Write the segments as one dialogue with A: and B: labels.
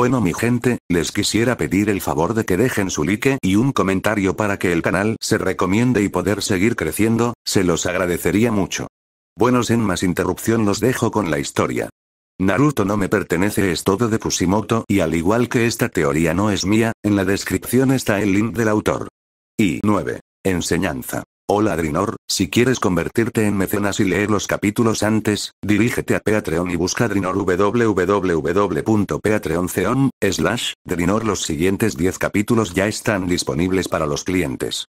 A: Bueno mi gente, les quisiera pedir el favor de que dejen su like y un comentario para que el canal se recomiende y poder seguir creciendo, se los agradecería mucho. Bueno sin más interrupción los dejo con la historia. Naruto no me pertenece es todo de Kushimoto y al igual que esta teoría no es mía, en la descripción está el link del autor. Y 9. Enseñanza. Hola Drinor, si quieres convertirte en mecenas y leer los capítulos antes, dirígete a Patreon y busca Drinor www.patreon.com slash Drinor Los siguientes 10 capítulos ya están disponibles para los clientes.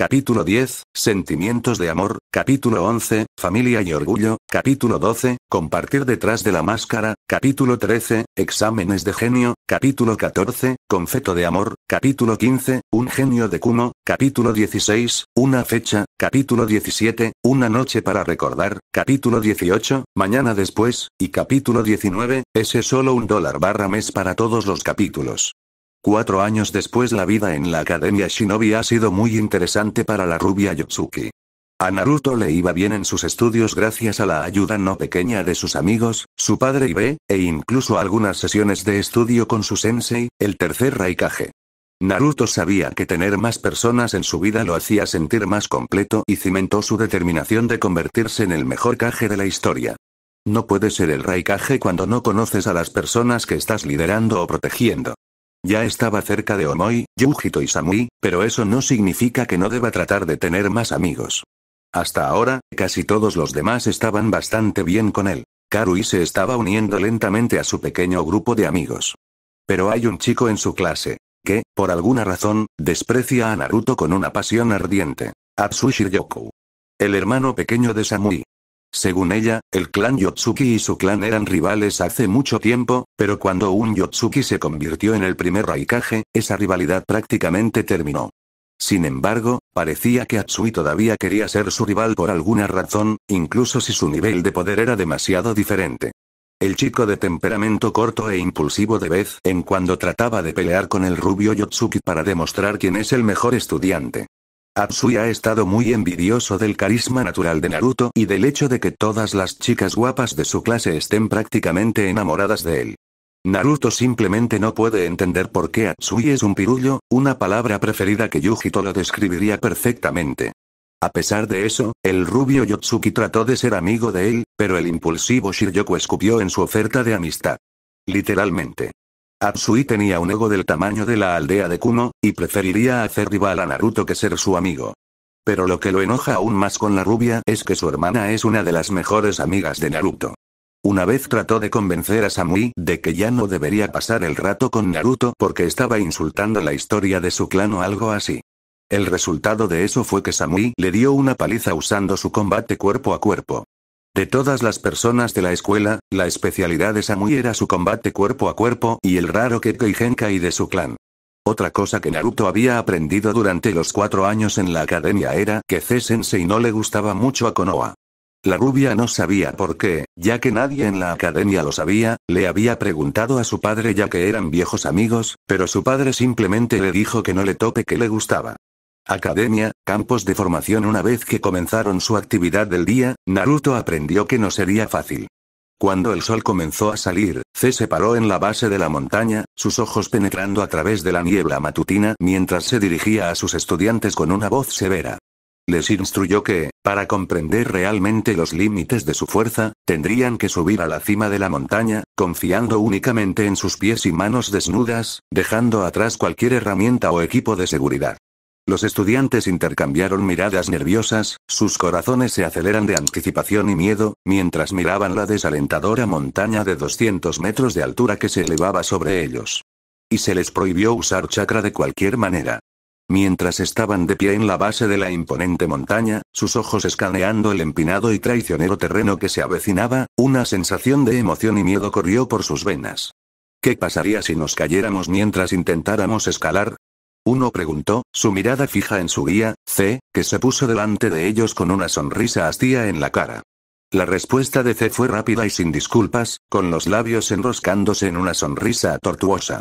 A: Capítulo 10, Sentimientos de Amor, capítulo 11, Familia y Orgullo, capítulo 12, Compartir detrás de la máscara, capítulo 13, Exámenes de genio, capítulo 14, Confeto de Amor, capítulo 15, Un genio de Kumo, capítulo 16, Una fecha, capítulo 17, Una noche para recordar, capítulo 18, Mañana después, y capítulo 19, ese solo un dólar barra mes para todos los capítulos. Cuatro años después la vida en la Academia Shinobi ha sido muy interesante para la rubia Yotsuki. A Naruto le iba bien en sus estudios gracias a la ayuda no pequeña de sus amigos, su padre Ibe, e incluso algunas sesiones de estudio con su sensei, el tercer Raikage. Naruto sabía que tener más personas en su vida lo hacía sentir más completo y cimentó su determinación de convertirse en el mejor Kage de la historia. No puede ser el Raikage cuando no conoces a las personas que estás liderando o protegiendo. Ya estaba cerca de Omoi, Yujito y Samui, pero eso no significa que no deba tratar de tener más amigos. Hasta ahora, casi todos los demás estaban bastante bien con él. Karui se estaba uniendo lentamente a su pequeño grupo de amigos. Pero hay un chico en su clase, que, por alguna razón, desprecia a Naruto con una pasión ardiente. Atsushi Yoku. El hermano pequeño de Samui. Según ella, el clan Yotsuki y su clan eran rivales hace mucho tiempo, pero cuando un Yotsuki se convirtió en el primer Raikage, esa rivalidad prácticamente terminó. Sin embargo, parecía que Atsui todavía quería ser su rival por alguna razón, incluso si su nivel de poder era demasiado diferente. El chico de temperamento corto e impulsivo de vez en cuando trataba de pelear con el rubio Yotsuki para demostrar quién es el mejor estudiante. Atsui ha estado muy envidioso del carisma natural de Naruto y del hecho de que todas las chicas guapas de su clase estén prácticamente enamoradas de él. Naruto simplemente no puede entender por qué Atsui es un pirullo, una palabra preferida que Yujito lo describiría perfectamente. A pesar de eso, el rubio Yotsuki trató de ser amigo de él, pero el impulsivo Shiryoku escupió en su oferta de amistad. Literalmente. Atsui tenía un ego del tamaño de la aldea de Kuno y preferiría hacer rival a Naruto que ser su amigo. Pero lo que lo enoja aún más con la rubia es que su hermana es una de las mejores amigas de Naruto. Una vez trató de convencer a Samui de que ya no debería pasar el rato con Naruto porque estaba insultando la historia de su clan o algo así. El resultado de eso fue que Samui le dio una paliza usando su combate cuerpo a cuerpo. De todas las personas de la escuela, la especialidad de Samui era su combate cuerpo a cuerpo y el raro Kekkei Genkai de su clan. Otra cosa que Naruto había aprendido durante los cuatro años en la academia era que C-sensei no le gustaba mucho a Konoha. La rubia no sabía por qué, ya que nadie en la academia lo sabía, le había preguntado a su padre ya que eran viejos amigos, pero su padre simplemente le dijo que no le tope que le gustaba academia, campos de formación. Una vez que comenzaron su actividad del día, Naruto aprendió que no sería fácil. Cuando el sol comenzó a salir, C se paró en la base de la montaña, sus ojos penetrando a través de la niebla matutina mientras se dirigía a sus estudiantes con una voz severa. Les instruyó que, para comprender realmente los límites de su fuerza, tendrían que subir a la cima de la montaña, confiando únicamente en sus pies y manos desnudas, dejando atrás cualquier herramienta o equipo de seguridad. Los estudiantes intercambiaron miradas nerviosas, sus corazones se aceleran de anticipación y miedo, mientras miraban la desalentadora montaña de 200 metros de altura que se elevaba sobre ellos. Y se les prohibió usar chakra de cualquier manera. Mientras estaban de pie en la base de la imponente montaña, sus ojos escaneando el empinado y traicionero terreno que se avecinaba, una sensación de emoción y miedo corrió por sus venas. ¿Qué pasaría si nos cayéramos mientras intentáramos escalar? Uno preguntó, su mirada fija en su guía, C, que se puso delante de ellos con una sonrisa hastía en la cara. La respuesta de C fue rápida y sin disculpas, con los labios enroscándose en una sonrisa tortuosa.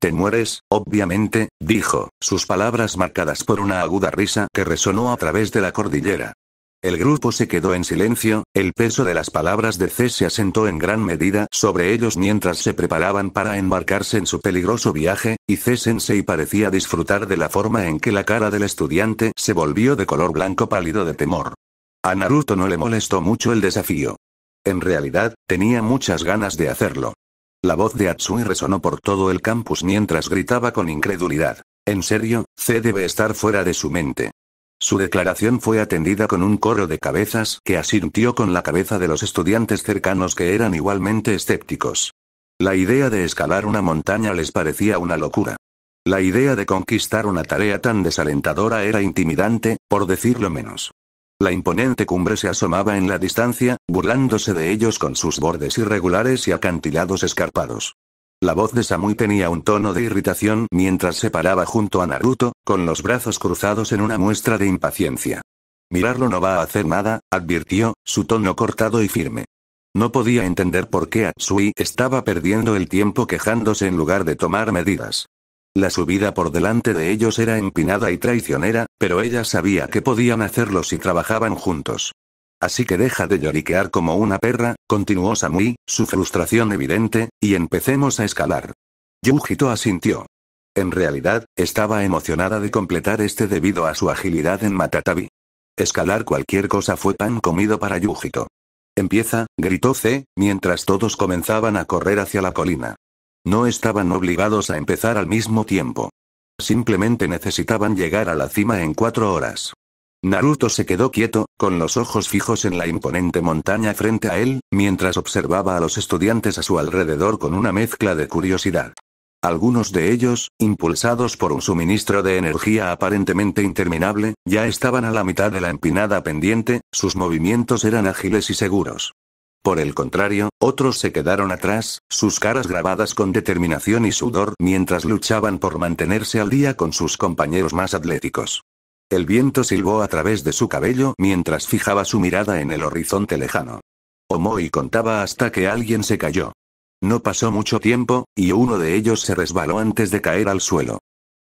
A: Te mueres, obviamente, dijo, sus palabras marcadas por una aguda risa que resonó a través de la cordillera. El grupo se quedó en silencio, el peso de las palabras de C se asentó en gran medida sobre ellos mientras se preparaban para embarcarse en su peligroso viaje, y C sensei parecía disfrutar de la forma en que la cara del estudiante se volvió de color blanco pálido de temor. A Naruto no le molestó mucho el desafío. En realidad, tenía muchas ganas de hacerlo. La voz de Atsui resonó por todo el campus mientras gritaba con incredulidad. En serio, C debe estar fuera de su mente. Su declaración fue atendida con un coro de cabezas que asintió con la cabeza de los estudiantes cercanos que eran igualmente escépticos. La idea de escalar una montaña les parecía una locura. La idea de conquistar una tarea tan desalentadora era intimidante, por decirlo menos. La imponente cumbre se asomaba en la distancia, burlándose de ellos con sus bordes irregulares y acantilados escarpados. La voz de Samui tenía un tono de irritación mientras se paraba junto a Naruto, con los brazos cruzados en una muestra de impaciencia. Mirarlo no va a hacer nada, advirtió, su tono cortado y firme. No podía entender por qué Atsui estaba perdiendo el tiempo quejándose en lugar de tomar medidas. La subida por delante de ellos era empinada y traicionera, pero ella sabía que podían hacerlo si trabajaban juntos. Así que deja de lloriquear como una perra, continuó Samui, su frustración evidente, y empecemos a escalar. Yujito asintió. En realidad, estaba emocionada de completar este debido a su agilidad en Matatabi. Escalar cualquier cosa fue pan comido para Yujito. Empieza, gritó C, mientras todos comenzaban a correr hacia la colina. No estaban obligados a empezar al mismo tiempo. Simplemente necesitaban llegar a la cima en cuatro horas. Naruto se quedó quieto, con los ojos fijos en la imponente montaña frente a él, mientras observaba a los estudiantes a su alrededor con una mezcla de curiosidad. Algunos de ellos, impulsados por un suministro de energía aparentemente interminable, ya estaban a la mitad de la empinada pendiente, sus movimientos eran ágiles y seguros. Por el contrario, otros se quedaron atrás, sus caras grabadas con determinación y sudor mientras luchaban por mantenerse al día con sus compañeros más atléticos. El viento silbó a través de su cabello mientras fijaba su mirada en el horizonte lejano. y contaba hasta que alguien se cayó. No pasó mucho tiempo, y uno de ellos se resbaló antes de caer al suelo.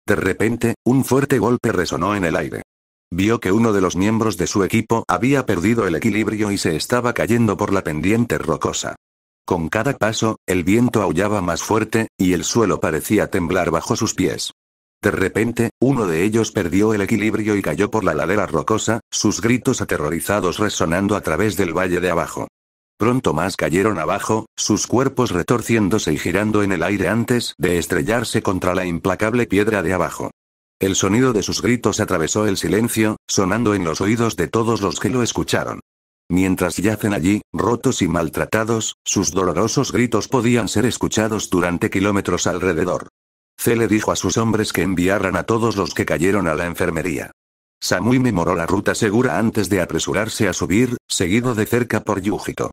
A: De repente, un fuerte golpe resonó en el aire. Vio que uno de los miembros de su equipo había perdido el equilibrio y se estaba cayendo por la pendiente rocosa. Con cada paso, el viento aullaba más fuerte, y el suelo parecía temblar bajo sus pies. De repente, uno de ellos perdió el equilibrio y cayó por la ladera rocosa, sus gritos aterrorizados resonando a través del valle de abajo. Pronto más cayeron abajo, sus cuerpos retorciéndose y girando en el aire antes de estrellarse contra la implacable piedra de abajo. El sonido de sus gritos atravesó el silencio, sonando en los oídos de todos los que lo escucharon. Mientras yacen allí, rotos y maltratados, sus dolorosos gritos podían ser escuchados durante kilómetros alrededor le dijo a sus hombres que enviaran a todos los que cayeron a la enfermería. Samui memoró la ruta segura antes de apresurarse a subir, seguido de cerca por Yujito.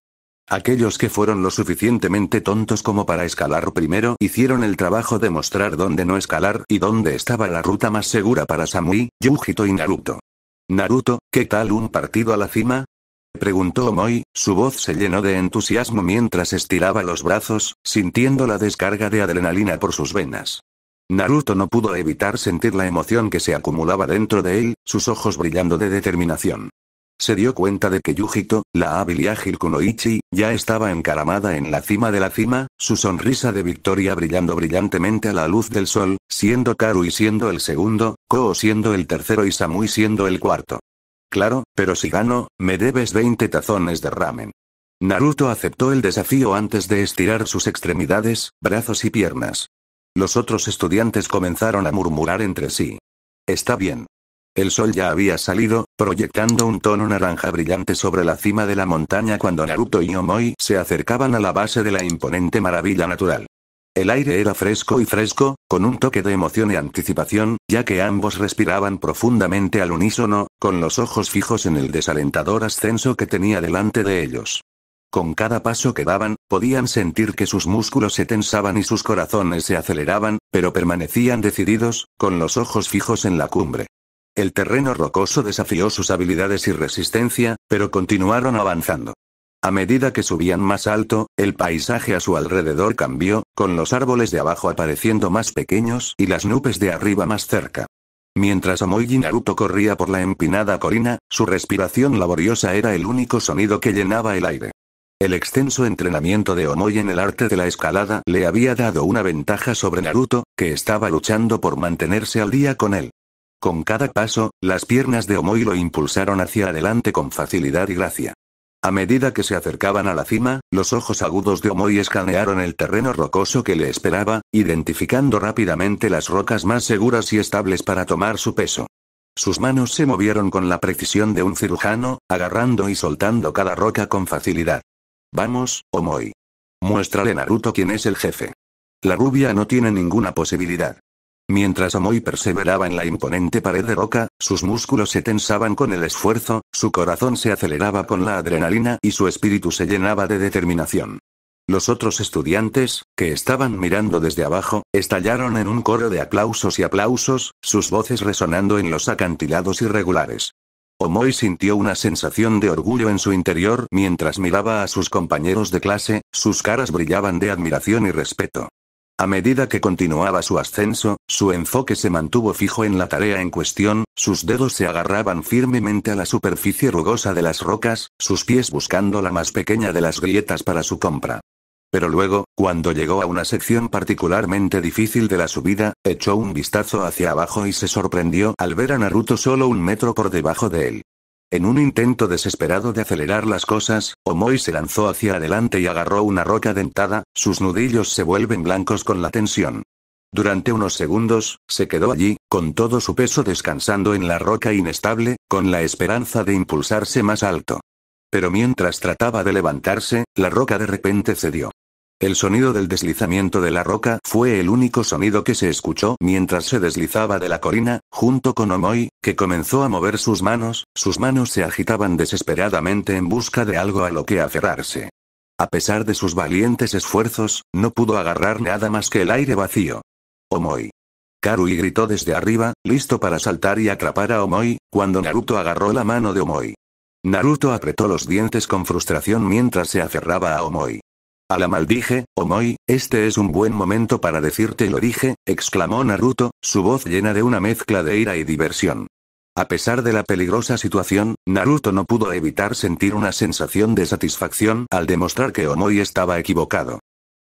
A: Aquellos que fueron lo suficientemente tontos como para escalar primero hicieron el trabajo de mostrar dónde no escalar y dónde estaba la ruta más segura para Samui, Yujito y Naruto. Naruto, ¿qué tal un partido a la cima? preguntó Omoi, su voz se llenó de entusiasmo mientras estiraba los brazos, sintiendo la descarga de adrenalina por sus venas. Naruto no pudo evitar sentir la emoción que se acumulaba dentro de él, sus ojos brillando de determinación. Se dio cuenta de que Yujito, la hábil y ágil Kunoichi, ya estaba encaramada en la cima de la cima, su sonrisa de victoria brillando brillantemente a la luz del sol, siendo Karui siendo el segundo, Koo siendo el tercero y Samui siendo el cuarto. Claro, pero si gano, me debes 20 tazones de ramen. Naruto aceptó el desafío antes de estirar sus extremidades, brazos y piernas. Los otros estudiantes comenzaron a murmurar entre sí. Está bien. El sol ya había salido, proyectando un tono naranja brillante sobre la cima de la montaña cuando Naruto y Omoi se acercaban a la base de la imponente maravilla natural. El aire era fresco y fresco, con un toque de emoción y anticipación, ya que ambos respiraban profundamente al unísono, con los ojos fijos en el desalentador ascenso que tenía delante de ellos. Con cada paso que daban, podían sentir que sus músculos se tensaban y sus corazones se aceleraban, pero permanecían decididos, con los ojos fijos en la cumbre. El terreno rocoso desafió sus habilidades y resistencia, pero continuaron avanzando. A medida que subían más alto, el paisaje a su alrededor cambió, con los árboles de abajo apareciendo más pequeños y las nubes de arriba más cerca. Mientras Omoy Naruto corría por la empinada colina, su respiración laboriosa era el único sonido que llenaba el aire. El extenso entrenamiento de Omoi en el arte de la escalada le había dado una ventaja sobre Naruto, que estaba luchando por mantenerse al día con él. Con cada paso, las piernas de Omoi lo impulsaron hacia adelante con facilidad y gracia. A medida que se acercaban a la cima, los ojos agudos de Omoi escanearon el terreno rocoso que le esperaba, identificando rápidamente las rocas más seguras y estables para tomar su peso. Sus manos se movieron con la precisión de un cirujano, agarrando y soltando cada roca con facilidad. Vamos, Omoi. Muéstrale Naruto quién es el jefe. La rubia no tiene ninguna posibilidad. Mientras Omoi perseveraba en la imponente pared de roca, sus músculos se tensaban con el esfuerzo, su corazón se aceleraba con la adrenalina y su espíritu se llenaba de determinación. Los otros estudiantes, que estaban mirando desde abajo, estallaron en un coro de aplausos y aplausos, sus voces resonando en los acantilados irregulares. Omoy sintió una sensación de orgullo en su interior mientras miraba a sus compañeros de clase, sus caras brillaban de admiración y respeto. A medida que continuaba su ascenso, su enfoque se mantuvo fijo en la tarea en cuestión, sus dedos se agarraban firmemente a la superficie rugosa de las rocas, sus pies buscando la más pequeña de las grietas para su compra. Pero luego, cuando llegó a una sección particularmente difícil de la subida, echó un vistazo hacia abajo y se sorprendió al ver a Naruto solo un metro por debajo de él. En un intento desesperado de acelerar las cosas, Omoi se lanzó hacia adelante y agarró una roca dentada, sus nudillos se vuelven blancos con la tensión. Durante unos segundos, se quedó allí, con todo su peso descansando en la roca inestable, con la esperanza de impulsarse más alto. Pero mientras trataba de levantarse, la roca de repente cedió. El sonido del deslizamiento de la roca fue el único sonido que se escuchó mientras se deslizaba de la colina, junto con Omoi, que comenzó a mover sus manos, sus manos se agitaban desesperadamente en busca de algo a lo que aferrarse. A pesar de sus valientes esfuerzos, no pudo agarrar nada más que el aire vacío. Omoi. Karui gritó desde arriba, listo para saltar y atrapar a Omoi, cuando Naruto agarró la mano de Omoi. Naruto apretó los dientes con frustración mientras se aferraba a Omoi. A la maldije, Omoi, este es un buen momento para decirte lo dije, exclamó Naruto, su voz llena de una mezcla de ira y diversión. A pesar de la peligrosa situación, Naruto no pudo evitar sentir una sensación de satisfacción al demostrar que Omoi estaba equivocado.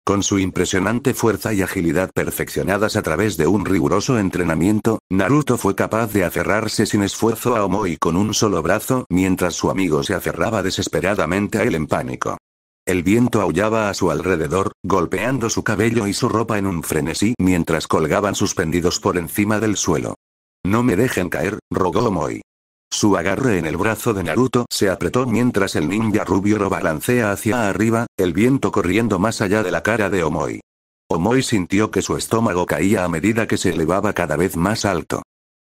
A: Con su impresionante fuerza y agilidad perfeccionadas a través de un riguroso entrenamiento, Naruto fue capaz de aferrarse sin esfuerzo a Omoi con un solo brazo mientras su amigo se aferraba desesperadamente a él en pánico. El viento aullaba a su alrededor, golpeando su cabello y su ropa en un frenesí mientras colgaban suspendidos por encima del suelo. No me dejen caer, rogó Omoi. Su agarre en el brazo de Naruto se apretó mientras el ninja rubio lo balancea hacia arriba, el viento corriendo más allá de la cara de Omoi. Omoi sintió que su estómago caía a medida que se elevaba cada vez más alto.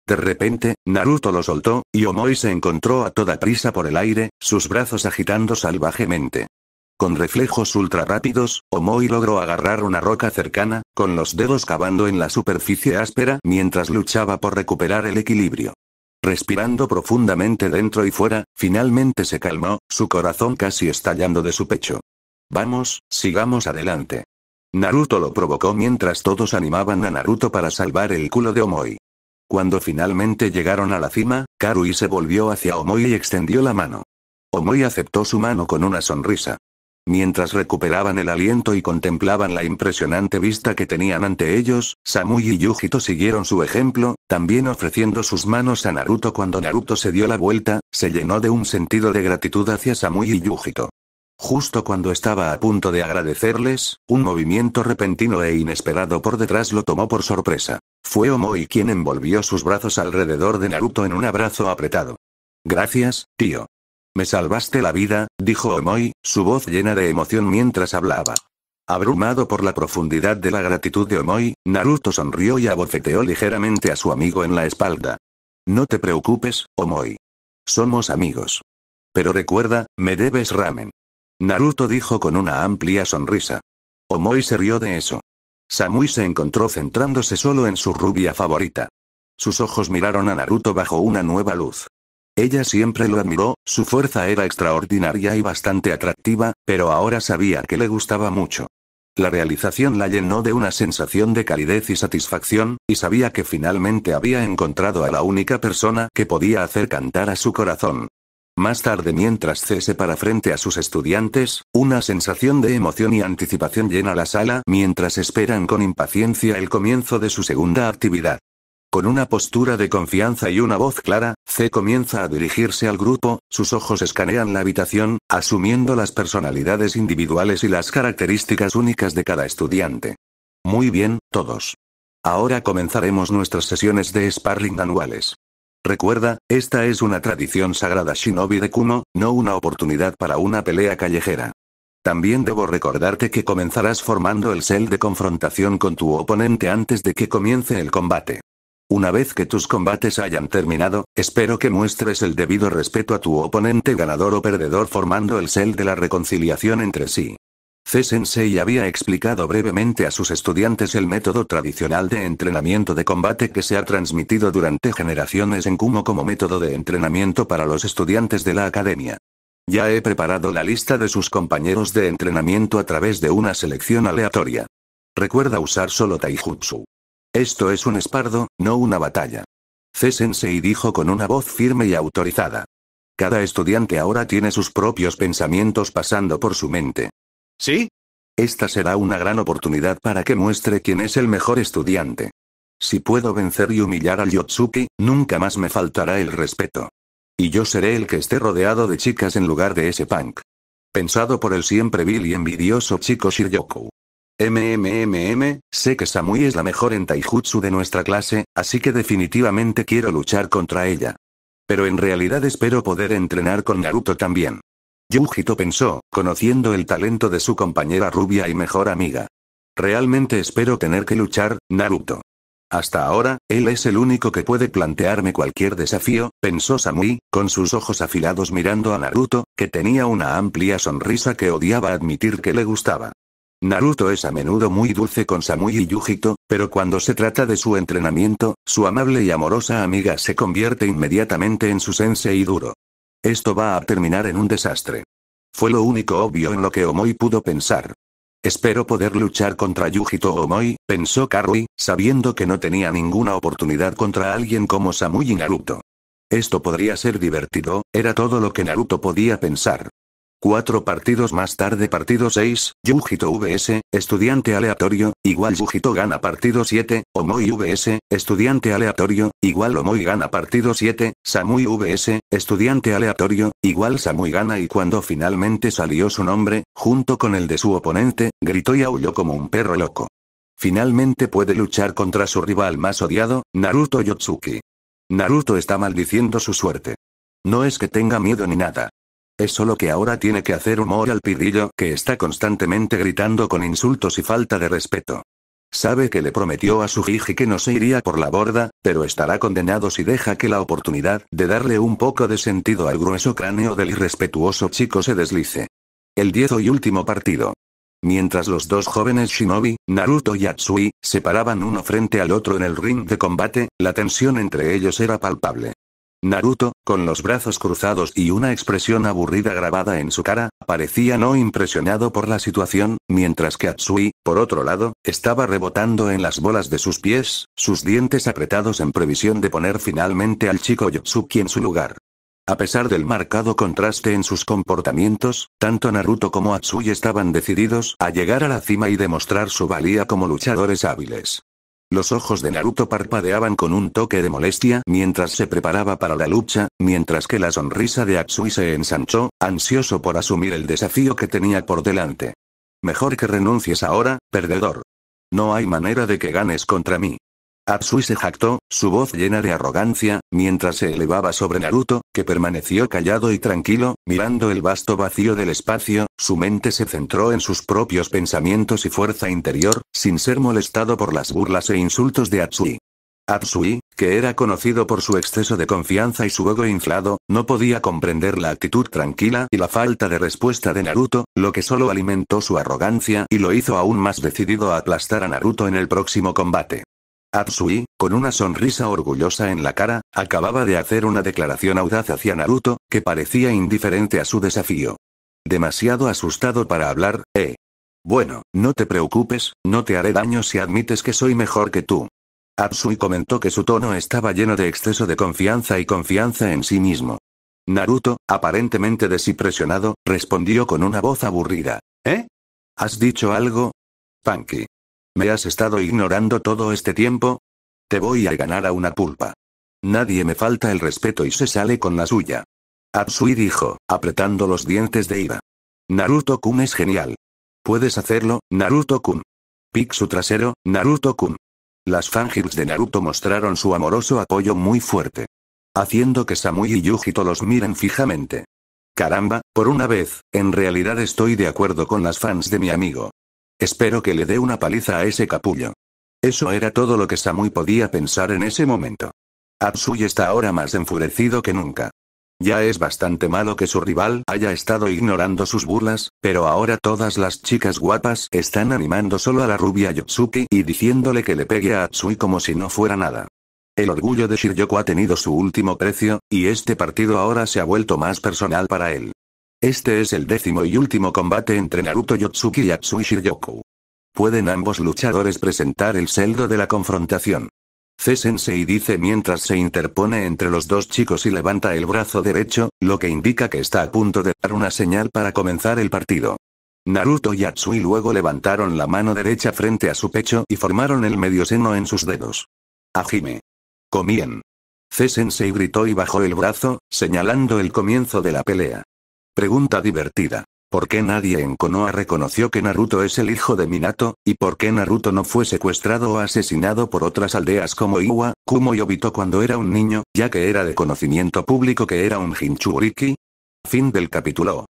A: De repente, Naruto lo soltó, y Omoi se encontró a toda prisa por el aire, sus brazos agitando salvajemente. Con reflejos ultra rápidos, Omoi logró agarrar una roca cercana, con los dedos cavando en la superficie áspera mientras luchaba por recuperar el equilibrio. Respirando profundamente dentro y fuera, finalmente se calmó, su corazón casi estallando de su pecho. Vamos, sigamos adelante. Naruto lo provocó mientras todos animaban a Naruto para salvar el culo de Omoi. Cuando finalmente llegaron a la cima, Karui se volvió hacia Omoi y extendió la mano. Omoi aceptó su mano con una sonrisa. Mientras recuperaban el aliento y contemplaban la impresionante vista que tenían ante ellos, Samui y Yujito siguieron su ejemplo, también ofreciendo sus manos a Naruto cuando Naruto se dio la vuelta, se llenó de un sentido de gratitud hacia Samui y Yujito. Justo cuando estaba a punto de agradecerles, un movimiento repentino e inesperado por detrás lo tomó por sorpresa. Fue Omoi quien envolvió sus brazos alrededor de Naruto en un abrazo apretado. Gracias, tío. Me salvaste la vida, dijo Omoi, su voz llena de emoción mientras hablaba. Abrumado por la profundidad de la gratitud de Omoi, Naruto sonrió y abofeteó ligeramente a su amigo en la espalda. No te preocupes, Omoi. Somos amigos. Pero recuerda, me debes ramen. Naruto dijo con una amplia sonrisa. Omoi se rió de eso. Samui se encontró centrándose solo en su rubia favorita. Sus ojos miraron a Naruto bajo una nueva luz. Ella siempre lo admiró, su fuerza era extraordinaria y bastante atractiva, pero ahora sabía que le gustaba mucho. La realización la llenó de una sensación de calidez y satisfacción, y sabía que finalmente había encontrado a la única persona que podía hacer cantar a su corazón. Más tarde mientras cese para frente a sus estudiantes, una sensación de emoción y anticipación llena la sala mientras esperan con impaciencia el comienzo de su segunda actividad. Con una postura de confianza y una voz clara, C comienza a dirigirse al grupo, sus ojos escanean la habitación, asumiendo las personalidades individuales y las características únicas de cada estudiante. Muy bien, todos. Ahora comenzaremos nuestras sesiones de sparring anuales. Recuerda, esta es una tradición sagrada shinobi de Kuno, no una oportunidad para una pelea callejera. También debo recordarte que comenzarás formando el cel de confrontación con tu oponente antes de que comience el combate. Una vez que tus combates hayan terminado, espero que muestres el debido respeto a tu oponente ganador o perdedor formando el cel de la reconciliación entre sí. c había explicado brevemente a sus estudiantes el método tradicional de entrenamiento de combate que se ha transmitido durante generaciones en Kumo como método de entrenamiento para los estudiantes de la academia. Ya he preparado la lista de sus compañeros de entrenamiento a través de una selección aleatoria. Recuerda usar solo Taijutsu. Esto es un espardo, no una batalla. Césense y dijo con una voz firme y autorizada. Cada estudiante ahora tiene sus propios pensamientos pasando por su mente. ¿Sí? Esta será una gran oportunidad para que muestre quién es el mejor estudiante. Si puedo vencer y humillar al Yotsuki, nunca más me faltará el respeto. Y yo seré el que esté rodeado de chicas en lugar de ese punk. Pensado por el siempre vil y envidioso chico Shiryoku. MMMM, sé que Samui es la mejor en taijutsu de nuestra clase, así que definitivamente quiero luchar contra ella. Pero en realidad espero poder entrenar con Naruto también. Yujito pensó, conociendo el talento de su compañera rubia y mejor amiga. Realmente espero tener que luchar, Naruto. Hasta ahora, él es el único que puede plantearme cualquier desafío, pensó Samui, con sus ojos afilados mirando a Naruto, que tenía una amplia sonrisa que odiaba admitir que le gustaba. Naruto es a menudo muy dulce con Samui y Yujito, pero cuando se trata de su entrenamiento, su amable y amorosa amiga se convierte inmediatamente en su sensei duro. Esto va a terminar en un desastre. Fue lo único obvio en lo que Omoi pudo pensar. Espero poder luchar contra Yujito Omoi, pensó Karui, sabiendo que no tenía ninguna oportunidad contra alguien como Samui y Naruto. Esto podría ser divertido, era todo lo que Naruto podía pensar. Cuatro partidos más tarde partido 6, Yujito VS, estudiante aleatorio, igual Yujito gana partido 7, Omoi VS, estudiante aleatorio, igual Omoi gana partido 7, Samui VS, estudiante aleatorio, igual Samui gana y cuando finalmente salió su nombre, junto con el de su oponente, gritó y aulló como un perro loco. Finalmente puede luchar contra su rival más odiado, Naruto Yotsuki. Naruto está maldiciendo su suerte. No es que tenga miedo ni nada. Es solo que ahora tiene que hacer humor al pirillo que está constantemente gritando con insultos y falta de respeto. Sabe que le prometió a su hiji que no se iría por la borda, pero estará condenado si deja que la oportunidad de darle un poco de sentido al grueso cráneo del irrespetuoso chico se deslice. El diez y último partido. Mientras los dos jóvenes Shinobi, Naruto y Atsui, se paraban uno frente al otro en el ring de combate, la tensión entre ellos era palpable. Naruto, con los brazos cruzados y una expresión aburrida grabada en su cara, parecía no impresionado por la situación, mientras que Atsui, por otro lado, estaba rebotando en las bolas de sus pies, sus dientes apretados en previsión de poner finalmente al chico Yotsuki en su lugar. A pesar del marcado contraste en sus comportamientos, tanto Naruto como Atsui estaban decididos a llegar a la cima y demostrar su valía como luchadores hábiles. Los ojos de Naruto parpadeaban con un toque de molestia mientras se preparaba para la lucha, mientras que la sonrisa de Atsui se ensanchó, ansioso por asumir el desafío que tenía por delante. Mejor que renuncies ahora, perdedor. No hay manera de que ganes contra mí. Atsui se jactó, su voz llena de arrogancia, mientras se elevaba sobre Naruto, que permaneció callado y tranquilo, mirando el vasto vacío del espacio, su mente se centró en sus propios pensamientos y fuerza interior, sin ser molestado por las burlas e insultos de Atsui. Atsui, que era conocido por su exceso de confianza y su ego inflado, no podía comprender la actitud tranquila y la falta de respuesta de Naruto, lo que solo alimentó su arrogancia y lo hizo aún más decidido a aplastar a Naruto en el próximo combate. Atsui, con una sonrisa orgullosa en la cara, acababa de hacer una declaración audaz hacia Naruto, que parecía indiferente a su desafío. Demasiado asustado para hablar, eh. Bueno, no te preocupes, no te haré daño si admites que soy mejor que tú. Atsui comentó que su tono estaba lleno de exceso de confianza y confianza en sí mismo. Naruto, aparentemente desimpresionado, respondió con una voz aburrida. ¿Eh? ¿Has dicho algo? Panky. ¿Me has estado ignorando todo este tiempo? Te voy a ganar a una pulpa. Nadie me falta el respeto y se sale con la suya. Atsui dijo, apretando los dientes de ira. Naruto-kun es genial. Puedes hacerlo, Naruto-kun. Pic su trasero, Naruto-kun. Las fans de Naruto mostraron su amoroso apoyo muy fuerte. Haciendo que Samui y Yujito los miren fijamente. Caramba, por una vez, en realidad estoy de acuerdo con las fans de mi amigo. Espero que le dé una paliza a ese capullo. Eso era todo lo que Samui podía pensar en ese momento. Atsui está ahora más enfurecido que nunca. Ya es bastante malo que su rival haya estado ignorando sus burlas, pero ahora todas las chicas guapas están animando solo a la rubia Yotsuki y diciéndole que le pegue a Atsui como si no fuera nada. El orgullo de Shiryoku ha tenido su último precio, y este partido ahora se ha vuelto más personal para él. Este es el décimo y último combate entre Naruto Yotsuki y Atsui Shiryoku. Pueden ambos luchadores presentar el celdo de la confrontación. C-sensei dice mientras se interpone entre los dos chicos y levanta el brazo derecho, lo que indica que está a punto de dar una señal para comenzar el partido. Naruto y Atsui luego levantaron la mano derecha frente a su pecho y formaron el medio seno en sus dedos. Ajime. Comien. C-sensei gritó y bajó el brazo, señalando el comienzo de la pelea. Pregunta divertida. ¿Por qué nadie en Konoha reconoció que Naruto es el hijo de Minato, y por qué Naruto no fue secuestrado o asesinado por otras aldeas como Iwa, Kumo y Obito cuando era un niño, ya que era de conocimiento público que era un Jinchuriki? Fin del capítulo.